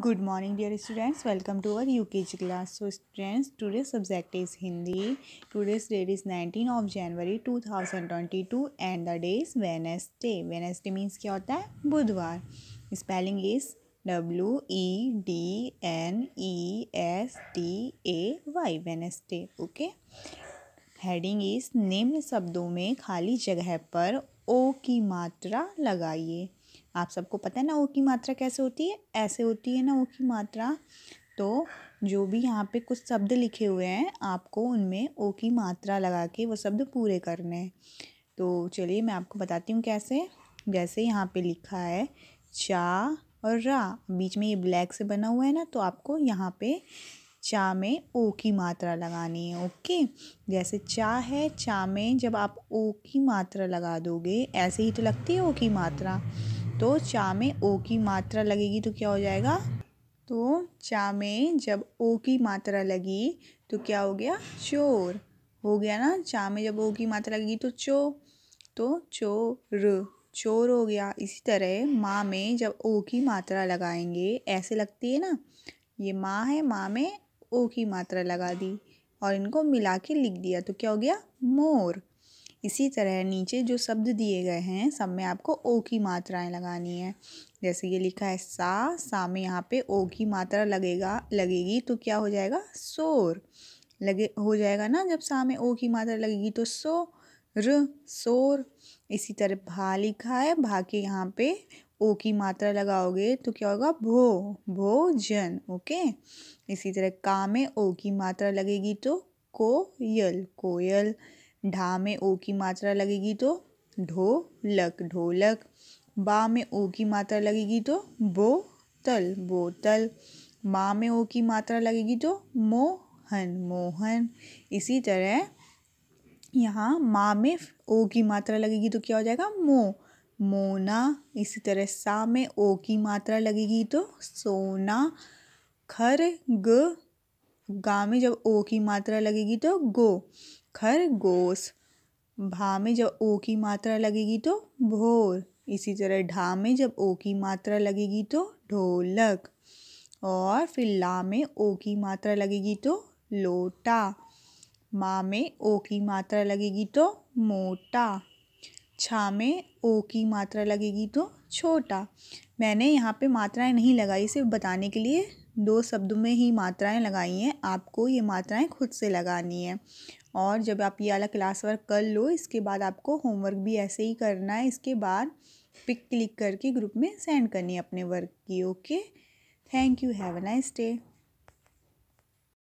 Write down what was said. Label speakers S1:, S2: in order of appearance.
S1: good morning dear students welcome to our U K G class so students today subject is Hindi today's date is nineteen of January two thousand twenty two and the day is Wednesday Wednesday means क्या होता है बुधवार spelling is W E D N E S D A Y Wednesday okay heading इस निम्न शब्दों में खाली जगह पर ओ की मात्रा लगाइए आप सबको पता है ना ओ की मात्रा कैसे होती है ऐसे होती है ना ओ की मात्रा तो जो भी यहाँ पे कुछ शब्द लिखे हुए हैं आपको उनमें ओ की मात्रा लगा के वो शब्द पूरे करने हैं तो चलिए मैं आपको बताती हूँ कैसे जैसे यहाँ पे लिखा है चा और रा बीच में ये ब्लैक से बना हुआ है ना तो आपको यहाँ पे चा में ओ की मात्रा लगानी है ओके जैसे चा है चा में जब आप ओ की मात्रा लगा दोगे ऐसे ही तो लगती है ओ की मात्रा तो चा में ओ की मात्रा लगेगी तो क्या हो जाएगा तो चा में जब ओ की मात्रा लगी तो क्या हो गया चोर हो गया ना चा में जब ओ की मात्रा लगी तो चो तो चोर चोर हो गया इसी तरह माँ में जब ओ की मात्रा लगाएंगे ऐसे लगती है ना ये माँ है माँ में ओ की मात्रा लगा दी और इनको मिला के लिख दिया तो क्या हो गया मोर इसी तरह नीचे जो शब्द दिए गए हैं सब में आपको ओ की मात्राएं लगानी है जैसे ये लिखा है सा सा में यहाँ पे ओ की मात्रा लगेगा लगेगी तो क्या हो जाएगा सोर लगे हो जाएगा ना जब सा में ओ की मात्रा लगेगी तो सो र सोर इसी तरह भा लिखा है भा के यहाँ पे ओ की मात्रा लगाओगे तो क्या होगा भो भोजन ओके इसी तरह का में ओ की मात्रा लगेगी तो कोयल कोयल ढा में ओ की मात्रा लगेगी तो ढोलक ढोलक बा में ओ की मात्रा लगेगी तो बोतल बोतल माँ में ओ की मात्रा लगेगी तो मोहन मोहन इसी तरह यहाँ माँ में ओ की मात्रा लगेगी तो क्या हो जाएगा मो मोना इसी तरह सा में ओ की मात्रा लगेगी तो सोना खर ग गा में जब ओ की मात्रा लगेगी तो गो खरगोश भा में जब ओ की मात्रा लगेगी तो भोर इसी तरह ढा में जब ओ की मात्रा लगेगी तो ढोलक और फिर ला में ओ की मात्रा लगेगी तो लोटा माँ में ओ की मात्रा लगेगी तो मोटा छा में ओ की मात्रा लगेगी तो छोटा मैंने यहाँ पे मात्राएं नहीं लगाई सिर्फ बताने के लिए दो शब्द में ही मात्राएं लगाई हैं आपको ये मात्राएं खुद से लगानी है और जब आप ये वाला क्लास वर्क कर लो इसके बाद आपको होमवर्क भी ऐसे ही करना है इसके बाद पिक क्लिक करके ग्रुप में सेंड करनी है अपने वर्क की okay thank you have a nice day